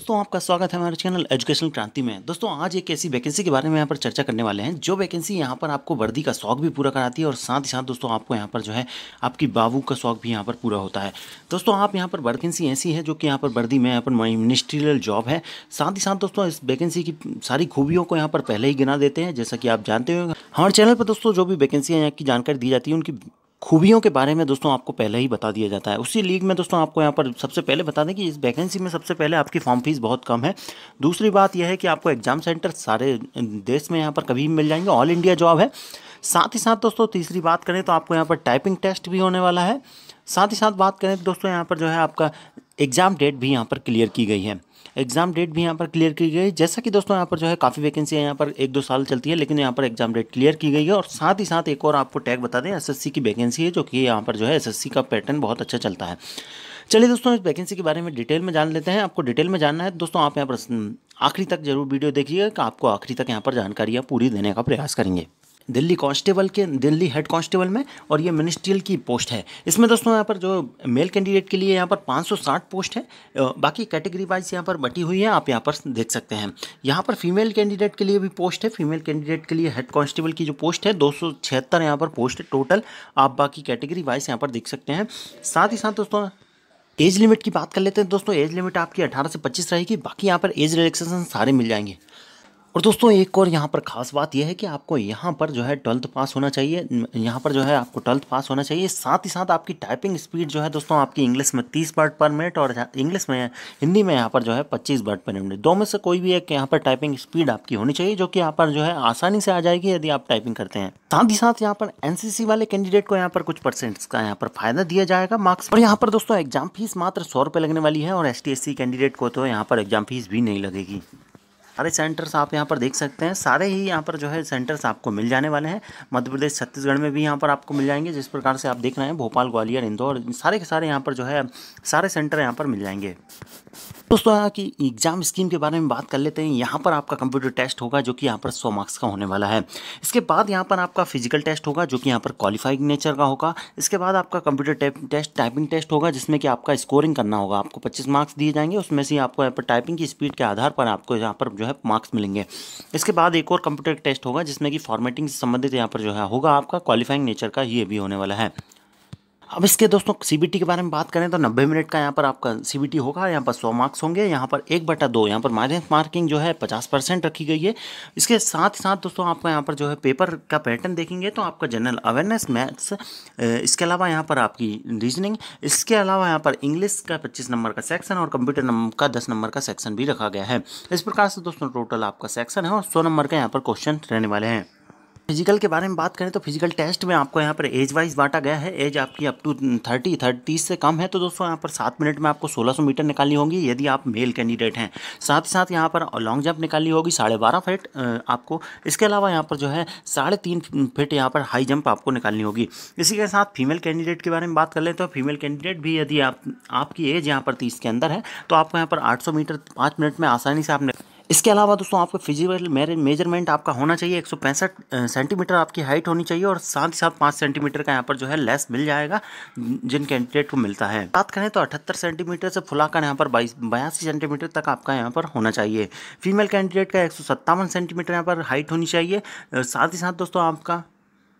दोस्तों आपका स्वागत है हमारे चैनल एजुकेशनल क्रांति में दोस्तों आज एक ऐसी वैकेंसी के बारे में यहाँ पर चर्चा करने वाले हैं जो वैकेंसी यहाँ पर आपको वर्दी का शौक भी पूरा कराती है और साथ ही साथ दोस्तों आपको यहाँ पर जो है आपकी बाबू का शौक भी यहाँ पर पूरा होता है दोस्तों आप यहाँ पर वैकेंसी ऐसी है जो कि यहाँ पर वर्दी में यहाँ पर मिनिस्ट्रियल जॉब है साथ ही साथ दोस्तों इस वैकेंसी की सारी खूबियों को यहाँ पर पहले ही गिना देते हैं जैसा कि आप जानते हो हमारे चैनल पर दोस्तों जो भी वैकेंसी है यहाँ की जानकारी दी जाती है उनकी खूबियों के बारे में दोस्तों आपको पहले ही बता दिया जाता है उसी लीग में दोस्तों आपको यहाँ पर सबसे पहले बता दें कि इस वैकेंसी में सबसे पहले आपकी फॉर्म फीस बहुत कम है दूसरी बात यह है कि आपको एग्जाम सेंटर सारे देश में यहाँ पर कभी मिल जाएंगे ऑल इंडिया जॉब है साथ ही साथ दोस्तों तीसरी बात करें तो आपको यहाँ पर टाइपिंग टेस्ट भी होने वाला है साथ ही साथ बात करें तो दोस्तों यहाँ पर जो है आपका एग्ज़ाम डेट भी यहाँ पर क्लियर की गई है एग्ज़ाम डेट भी यहाँ पर क्लियर की गई है जैसा कि दोस्तों यहाँ पर जो है काफ़ी वैकेंसी है यहाँ पर एक दो साल चलती है लेकिन यहाँ पर एग्ज़ाम डेट क्लियर की गई है और साथ ही साथ एक और आपको टैग बता दें एसएससी की वैकेंसी है जो कि यहाँ पर जो है एसएससी का पैटर्न बहुत अच्छा चलता है चलिए दोस्तों इस वैकेंसी के बारे में डिटेल में जान लेते हैं आपको डिटेल में जानना है दोस्तों आप यहाँ पर आखिरी तक जरूर वीडियो देखिएगा आपको आखिरी तक यहाँ पर जानकारियाँ पूरी देने का प्रयास करेंगे दिल्ली कांस्टेबल के दिल्ली हेड कांस्टेबल में और ये मिनिस्ट्रियल की पोस्ट है इसमें दोस्तों यहाँ पर जो मेल कैंडिडेट के लिए यहाँ पर 560 पोस्ट है बाकी कैटेगरी वाइज यहाँ पर बटी हुई है आप यहाँ पर देख सकते हैं यहाँ पर फीमेल कैंडिडेट के लिए भी पोस्ट है फीमेल कैंडिडेट के लिए हेड कांस्टेबल की जो पोस्ट है दो सौ यहाँ पर पोस्ट है टोटल आप बाकी कैटेगरी वाइज यहाँ पर देख सकते हैं साथ ही साथ दोस्तों एज लिमिट की बात कर लेते हैं दोस्तों एज लिमिट आपकी 18 से 25 रहेगी बाकी यहाँ पर एज रिलेक्सेशन सारे मिल जाएंगे और दोस्तों एक और यहाँ पर खास बात यह है कि आपको यहाँ पर जो है ट्वेल्थ पास होना चाहिए यहाँ पर जो है आपको ट्वेल्थ पास होना चाहिए साथ ही साथ आपकी टाइपिंग स्पीड जो है दोस्तों आपकी इंग्लिश में तीस वर्ड पर मिनट और इंग्लिश में हिंदी में यहाँ पर जो है पच्चीस वर्ड पर मिनट दो में से कोई भी एक यहाँ पर टाइपिंग स्पीड आपकी होनी चाहिए जो कि यहाँ पर जो है आसानी से आ जाएगी यदि आप टाइपिंग करते हैं साथ ही साथ यहाँ पर एनसीसी वाले कैंडिडेट को यहाँ पर कुछ परसेंट का यहाँ पर फायदा दिया जाएगा मार्क्स और यहाँ पर दोस्तों एग्जाम फीस मात्र सौ रुपये लगने वाली है और एस कैंडिडेट को तो यहाँ पर एग्जाम फीस भी नहीं लगेगी सारे सेंटर्स आप यहाँ पर देख सकते हैं सारे ही यहाँ पर जो है सेंटर्स आपको मिल जाने वाले हैं मध्य प्रदेश छत्तीसगढ़ में भी यहाँ पर आपको मिल जाएंगे जिस प्रकार से आप देख रहे हैं भोपाल ग्वालियर इंदौर सारे के सारे यहाँ पर जो है सारे सेंटर यहाँ पर मिल जाएंगे दोस्तों यहाँ की एग्ज़ाम स्कीम के बारे में बात कर लेते हैं यहाँ पर आपका कंप्यूटर टेस्ट होगा जो कि यहाँ पर सौ मार्क्स का होने वाला है इसके बाद यहाँ पर आपका फिजिकल टेस्ट होगा जो कि यहाँ पर क्वालिफाइंग नेचर का होगा इसके बाद आपका कंप्यूटर टेस्ट टाइपिंग टेस्ट होगा जिसमें कि आपका स्कोरिंग करना होगा आपको पच्चीस मार्क्स दिए जाएंगे उसमें से आपको यहाँ पर टाइपिंग की स्पीड के आधार पर आपको यहाँ पर जो है मार्क्स मिलेंगे इसके बाद एक और कंप्यूटर टेस्ट होगा जिसमें कि फॉर्मेटिंग से संबंधित यहाँ पर जो है होगा आपका क्वालिफाइंग नेचर का ये भी होने वाला है अब इसके दोस्तों सीबीटी के बारे में बात करें तो 90 मिनट का यहाँ पर आपका सीबीटी होगा यहाँ पर 100 मार्क्स होंगे यहाँ पर एक बटा दो यहाँ पर मार्जिन मार्किंग जो है 50 परसेंट रखी गई है इसके साथ ही साथ दोस्तों आपका यहाँ पर जो है पेपर का पैटर्न देखेंगे तो आपका जनरल अवेयरनेस मैथ्स इसके अलावा यहाँ पर आपकी रीजनिंग इसके अलावा यहाँ पर इंग्लिश का पच्चीस नंबर का सेक्शन और कंप्यूटर का दस नंबर का सेक्शन भी रखा गया है इस प्रकार से दोस्तों टोटल आपका सेक्शन है और सौ नंबर का यहाँ पर क्वेश्चन रहने वाले हैं फिजिकल के बारे में बात करें तो फिजिकल टेस्ट में आपको यहाँ पर एज वाइज बांटा गया है एज आपकी अप टू थर्टी थर्टी से कम है तो दोस्तों यहाँ पर सात मिनट में आपको सोलह सौ मीटर निकालनी होगी यदि आप मेल कैंडिडेट हैं साथ ही साथ यहाँ पर लॉन्ग जंप निकालनी होगी साढ़े बारह फिट आपको इसके अलावा यहाँ पर जो है साढ़े तीन फिट यहाँ पर हाई जंप आपको निकालनी होगी इसी के साथ फीमेल कैंडिडेट के बारे में बात कर लें तो फीमेल कैंडिडेट भी यदि आप आपकी एज यहाँ पर तीस के अंदर है तो आपको यहाँ पर आठ मीटर पाँच मिनट में आसानी से आप इसके अलावा दोस्तों आपका फिजिकल मेजरमेंट आपका होना चाहिए एक सेंटीमीटर आपकी हाइट होनी चाहिए और साथ ही साथ पाँच सेंटीमीटर का यहाँ पर जो है लेस मिल जाएगा जिन कैंडिडेट को मिलता है बात करें तो अठहत्तर सेंटीमीटर से फुलाकर यहाँ पर बाईस बयासी सेंटीमीटर तक आपका यहाँ पर होना चाहिए फीमेल कैंडिडेट का एक सेंटीमीटर यहाँ पर हाइट होनी चाहिए साथ ही साथ दोस्तों आपका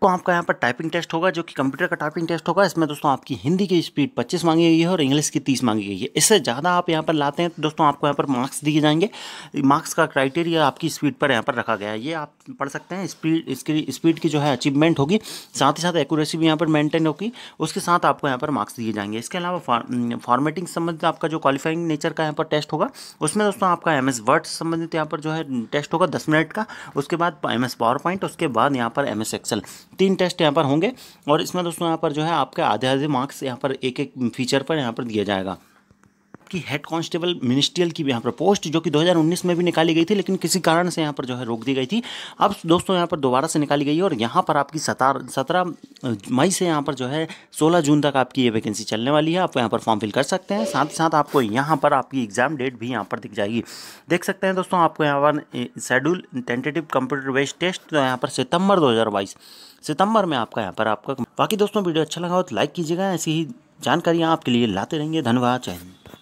तो आपका यहाँ पर टाइपिंग टेस्ट होगा जो कि कंप्यूटर का टाइपिंग टेस्ट होगा इसमें दोस्तों आपकी हिंदी की स्पीड 25 मांगी गई है और इंग्लिश की 30 मांगी गई है इससे ज़्यादा आप यहाँ पर लाते हैं तो दोस्तों आपको यहाँ पर मार्क्स दिए जाएंगे मार्क्स का क्राइटेरिया आपकी स्पीड पर यहाँ पर रखा गया है ये आप पढ़ सकते हैं स्पीड इसकी स्पीड की जो है अचीवमेंट होगी साथ ही साथ एक्यूरेसी भी यहाँ पर मेंटेन होगी उसके साथ आपको यहाँ पर मार्क्स दिए जाएंगे इसके अलावा फॉर्मेटिंग संबंधित आपका जो क्वालिफाइंग नेचर का यहाँ पर टेस्ट होगा उसमें दोस्तों आपका एम एस वर्ड संबंधित यहाँ पर जो है टेस्ट होगा दस मिनट का उसके बाद एम एस पावर पॉइंट उसके बाद यहाँ पर एम एस एक्सेल तीन टेस्ट यहाँ पर होंगे और इसमें दोस्तों यहाँ पर जो है आपके आधे आधे मार्क्स यहाँ पर एक एक फीचर पर यहाँ पर दिया जाएगा की हेड कांस्टेबल मिनिस्ट्रियल की यहाँ पर पोस्ट जो कि 2019 में भी निकाली गई थी लेकिन किसी कारण से यहाँ पर जो है रोक दी गई थी अब दोस्तों यहाँ पर दोबारा से निकाली गई है और यहाँ पर आपकी सत्रह मई से यहाँ पर जो है सोलह जून तक आपकी ये वैकेंसी चलने वाली है आप यहाँ पर फॉर्म फिल कर सकते हैं साथ ही साथ आपको यहाँ पर आपकी एग्ज़ाम डेट भी यहाँ पर दिख जाएगी देख सकते हैं दोस्तों आपको यहाँ पर schedule tentative computer based test तो यहाँ पर सितंबर 2022 सितंबर में आपका यहाँ पर आपका बाकी दोस्तों वीडियो अच्छा लगा हो तो लाइक कीजिएगा ऐसी ही जानकारियाँ आपके लिए लाते रहेंगे धन्यवाद जय हिंद